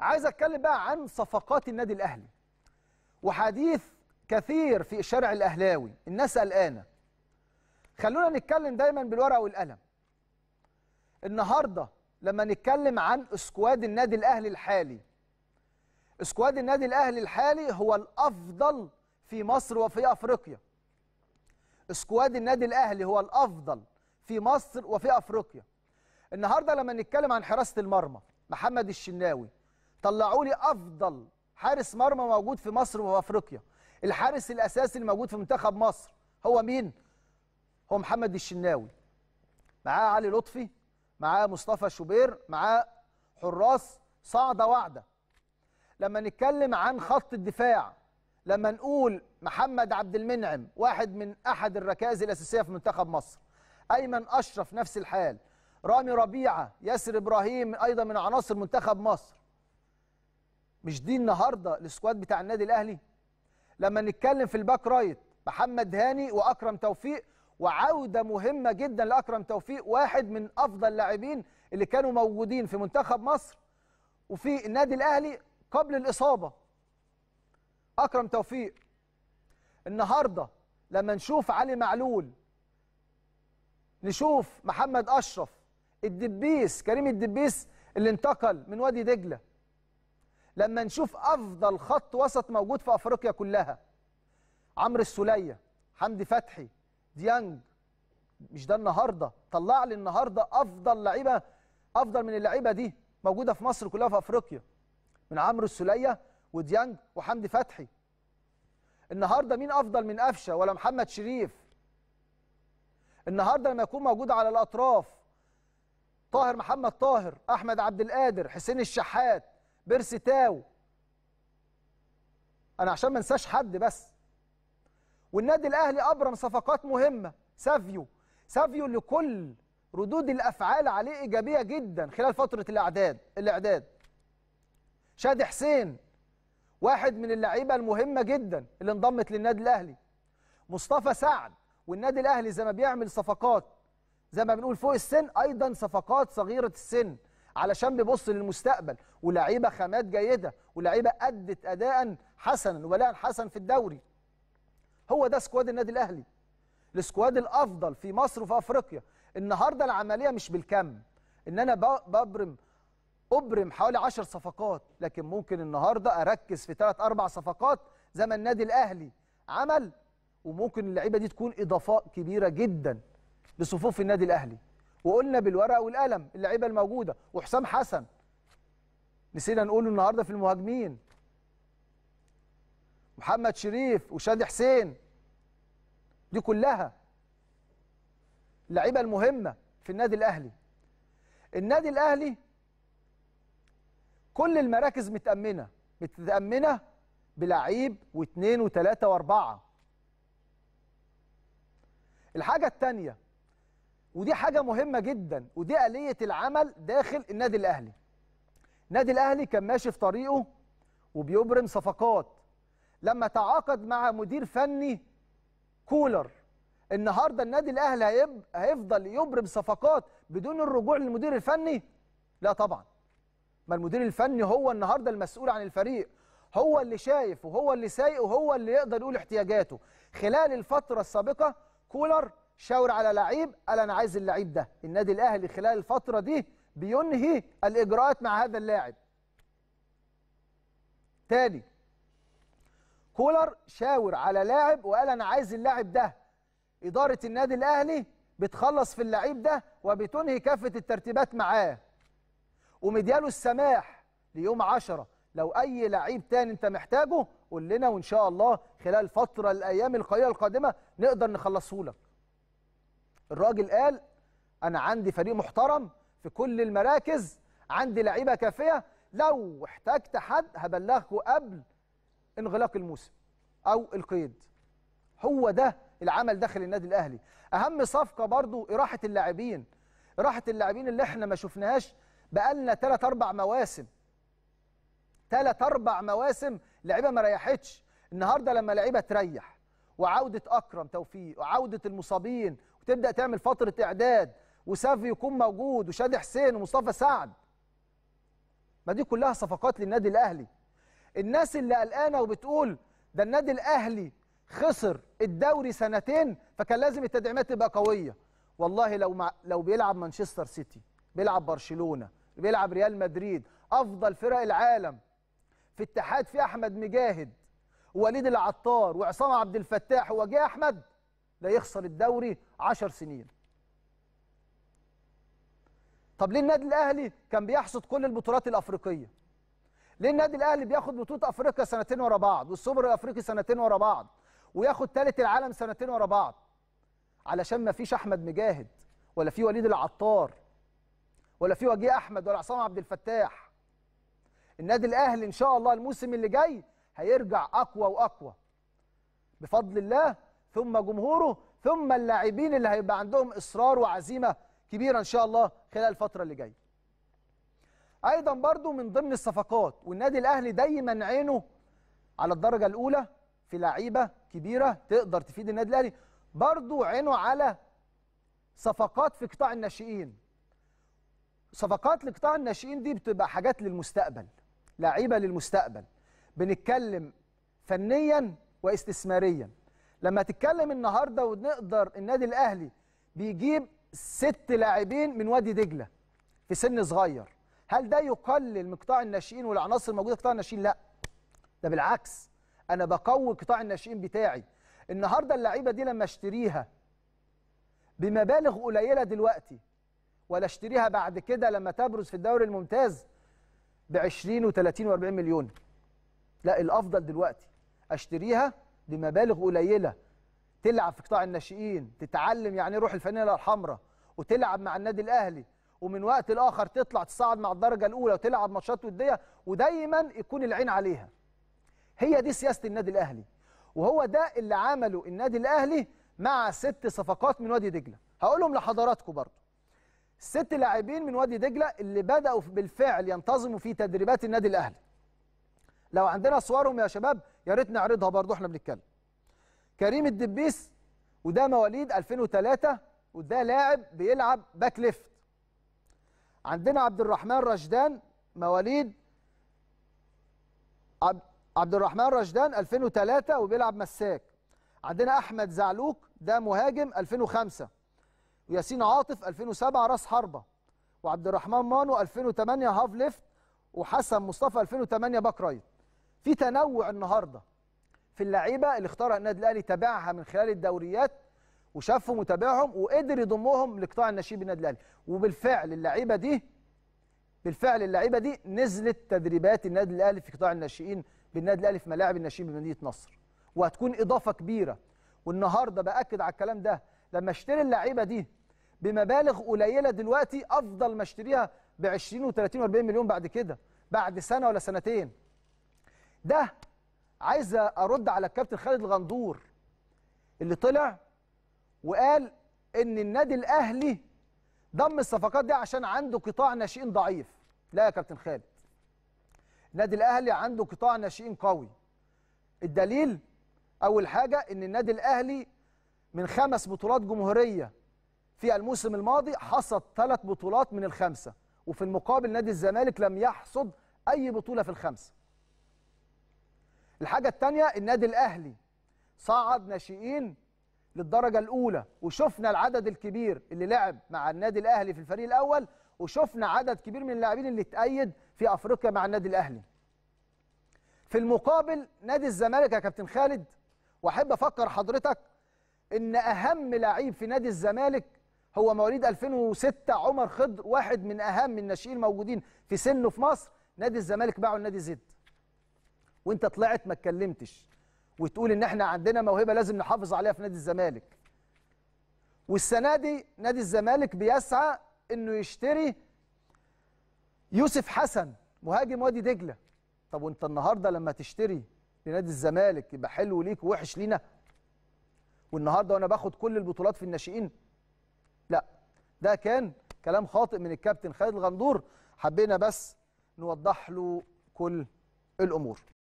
عايز اتكلم بقى عن صفقات النادي الاهلي وحديث كثير في الشارع الاهلاوي الناس قلقانه خلونا نتكلم دايما بالورقه والقلم النهارده لما نتكلم عن اسكواد النادي الاهلي الحالي اسكواد النادي الاهلي الحالي هو الافضل في مصر وفي افريقيا اسكواد النادي الاهلي هو الافضل في مصر وفي افريقيا النهارده لما نتكلم عن حراسه المرمى محمد الشناوي طلعوا لي افضل حارس مرمى موجود في مصر وفي افريقيا الحارس الاساسي الموجود في منتخب مصر هو مين هو محمد الشناوي معاه علي لطفي معاه مصطفى شوبير معاه حراس صعده واعده لما نتكلم عن خط الدفاع لما نقول محمد عبد المنعم واحد من احد الركائز الاساسيه في منتخب مصر ايمن اشرف نفس الحال رامي ربيعه ياسر ابراهيم ايضا من عناصر منتخب مصر مش دي النهارده السكواد بتاع النادي الاهلي لما نتكلم في الباك رايت محمد هاني واكرم توفيق وعوده مهمه جدا لاكرم توفيق واحد من افضل اللاعبين اللي كانوا موجودين في منتخب مصر وفي النادي الاهلي قبل الاصابه اكرم توفيق النهارده لما نشوف علي معلول نشوف محمد اشرف الدبيس كريم الدبيس اللي انتقل من وادي دجله لما نشوف افضل خط وسط موجود في افريقيا كلها عمرو السوليه حمدي فتحي ديانج مش ده النهارده طلع لي النهارده افضل لعيبه افضل من اللعيبه دي موجوده في مصر كلها في افريقيا من عمرو السوليه وديانج وحمدي فتحي النهارده مين افضل من قفشه ولا محمد شريف النهارده لما يكون موجود على الاطراف طاهر محمد طاهر احمد عبد القادر حسين الشحات بيرسي تاو انا عشان ما انساش حد بس والنادي الاهلي ابرم صفقات مهمه سافيو سافيو اللي كل ردود الافعال عليه ايجابيه جدا خلال فتره الاعداد الاعداد شادي حسين واحد من اللعيبه المهمه جدا اللي انضمت للنادي الاهلي مصطفى سعد والنادي الاهلي زي ما بيعمل صفقات زي ما بنقول فوق السن ايضا صفقات صغيره السن علشان بيبص للمستقبل ولاعيبه خامات جيده ولاعيبه ادت اداء حسنا وبلاء حسن في الدوري هو ده سكواد النادي الاهلي السكواد الافضل في مصر وفي افريقيا النهارده العمليه مش بالكم ان انا ببرم ابرم حوالي 10 صفقات لكن ممكن النهارده اركز في 3 اربع صفقات زي ما النادي الاهلي عمل وممكن اللعيبه دي تكون اضافات كبيره جدا لصفوف النادي الاهلي وقلنا بالورقه والقلم اللعيبه الموجوده وحسام حسن نسينا نقوله النهارده في المهاجمين محمد شريف وشادي حسين دي كلها اللعيبه المهمه في النادي الاهلي النادي الاهلي كل المراكز متامنه متامنه بلعيب واثنين وثلاثه واربعه الحاجه الثانيه ودي حاجه مهمه جدا ودي اليه العمل داخل النادي الاهلي النادي الاهلي كان ماشي في طريقه وبيبرم صفقات لما تعاقد مع مدير فني كولر النهارده النادي الاهلي هيب... هيفضل يبرم صفقات بدون الرجوع للمدير الفني لا طبعا ما المدير الفني هو النهارده المسؤول عن الفريق هو اللي شايف وهو اللي سايق وهو اللي يقدر يقول احتياجاته خلال الفتره السابقه كولر شاور على لعيب قال انا عايز اللعيب ده النادي الاهلي خلال الفتره دي بينهي الاجراءات مع هذا اللاعب تاني كولر شاور على لاعب وقال انا عايز اللاعب ده اداره النادي الاهلي بتخلص في اللعيب ده وبتنهي كافه الترتيبات معاه ومدياله السماح ليوم 10 لو اي لعيب تاني انت محتاجه قول لنا وان شاء الله خلال فتره الايام القليله القادمه نقدر نخلصه لك الراجل قال انا عندي فريق محترم في كل المراكز عندي لعيبه كافيه لو احتجت حد هبلغكم قبل انغلاق الموسم او القيد هو ده العمل داخل النادي الاهلي اهم صفقه برضو اراحه اللاعبين اراحه اللاعبين اللي احنا ما شفناهاش بقالنا 3 اربع مواسم 3 اربع مواسم لعيبه ما ريحتش النهارده لما لعيبه تريح وعوده اكرم توفيق وعوده المصابين تبدا تعمل فتره اعداد وساف يكون موجود وشادي حسين ومصطفى سعد ما دي كلها صفقات للنادي الاهلي الناس اللي قلقانه وبتقول ده النادي الاهلي خسر الدوري سنتين فكان لازم التدعيمات تبقى قويه والله لو مع... لو بيلعب مانشستر سيتي بيلعب برشلونه بيلعب ريال مدريد افضل فرق العالم في اتحاد في احمد مجاهد ووليد العطار وعصام عبد الفتاح وجاه احمد لا يخسر الدوري 10 سنين طب ليه النادي الاهلي كان بيحصد كل البطولات الافريقيه ليه النادي الاهلي بياخد بطوله افريقيا سنتين ورا بعض والسوبر الافريقي سنتين ورا بعض وياخد ثالث العالم سنتين ورا بعض علشان ما فيش احمد مجاهد ولا في وليد العطار ولا في وجيه احمد ولا عصام عبد الفتاح النادي الاهلي ان شاء الله الموسم اللي جاي هيرجع اقوى واقوى بفضل الله ثم جمهوره ثم اللاعبين اللي هيبقى عندهم اصرار وعزيمه كبيره ان شاء الله خلال الفتره اللي جايه ايضا برضو من ضمن الصفقات والنادي الاهلي دايما عينه على الدرجه الاولى في لعيبه كبيره تقدر تفيد النادي الاهلي برضو عينه على صفقات في قطاع الناشئين صفقات لقطاع الناشئين دي بتبقى حاجات للمستقبل لعيبه للمستقبل بنتكلم فنيا واستثماريا لما تتكلم النهارده ونقدر النادي الاهلي بيجيب ست لاعبين من وادي دجله في سن صغير هل ده يقلل من قطاع الناشئين والعناصر الموجوده في قطاع الناشئين لا ده بالعكس انا بقوي قطاع الناشئين بتاعي النهارده اللعيبه دي لما اشتريها بمبالغ قليله دلوقتي ولا اشتريها بعد كده لما تبرز في الدوري الممتاز ب 20 و30 و40 مليون لا الافضل دلوقتي اشتريها بمبالغ قليله تلعب في قطاع الناشئين تتعلم يعني ايه روح الفنانة الحمراء وتلعب مع النادي الاهلي ومن وقت لاخر تطلع تصعد مع الدرجه الاولى وتلعب ماتشات وديه ودايما يكون العين عليها هي دي سياسه النادي الاهلي وهو ده اللي عمله النادي الاهلي مع ست صفقات من وادي دجله هقولهم لحضراتكم برضه ست لاعبين من وادي دجله اللي بداوا بالفعل ينتظموا في تدريبات النادي الاهلي لو عندنا صورهم يا شباب يا ريت نعرضها برضه احنا بنتكلم كريم الدبيس وده مواليد 2003 وده لاعب بيلعب باك ليفت عندنا عبد الرحمن رشدان مواليد عبد الرحمن رشدان 2003 وبيلعب مساك عندنا احمد زعلوك ده مهاجم 2005 وياسين عاطف 2007 راس حربه وعبد الرحمن مانو 2008 هاف ليفت وحسن مصطفى 2008 باك رايت في تنوع النهارده في اللعيبه اللي اختارها النادي الاهلي تابعها من خلال الدوريات وشافهم وتابعهم وقدر يضمهم لقطاع الناشئين بالنادي الاهلي وبالفعل اللعيبه دي بالفعل اللعيبه دي نزلت تدريبات النادي الاهلي في قطاع الناشئين بالنادي الاهلي في ملاعب الناشئين بمدينه نصر وهتكون اضافه كبيره والنهارده باكد على الكلام ده لما اشتري اللعيبه دي بمبالغ قليله دلوقتي افضل ما اشتريها ب 20 و30 و40 مليون بعد كده بعد سنه ولا سنتين ده عايز ارد على الكابتن خالد الغندور اللي طلع وقال ان النادي الاهلي ضم الصفقات دي عشان عنده قطاع ناشئين ضعيف لا يا كابتن خالد النادي الاهلي عنده قطاع ناشئين قوي الدليل اول حاجه ان النادي الاهلي من خمس بطولات جمهوريه في الموسم الماضي حصد ثلاث بطولات من الخمسه وفي المقابل نادي الزمالك لم يحصد اي بطوله في الخمسه الحاجه الثانيه النادي الاهلي صعد ناشئين للدرجه الاولى وشفنا العدد الكبير اللي لعب مع النادي الاهلي في الفريق الاول وشفنا عدد كبير من اللاعبين اللي تأيد في افريقيا مع النادي الاهلي في المقابل نادي الزمالك يا كابتن خالد واحب افكر حضرتك ان اهم لعيب في نادي الزمالك هو مواليد 2006 عمر خضر واحد من اهم الناشئين الموجودين في سنه في مصر نادي الزمالك باعه لنادي زد وانت طلعت ما اتكلمتش وتقول ان احنا عندنا موهبه لازم نحافظ عليها في نادي الزمالك والسنه دي نادي الزمالك بيسعى انه يشتري يوسف حسن مهاجم وادي دجله طب وانت النهارده لما تشتري لنادي الزمالك يبقى حلو ليك ووحش لينا والنهارده وانا باخد كل البطولات في الناشئين لا ده كان كلام خاطئ من الكابتن خالد الغندور حبينا بس نوضح له كل الامور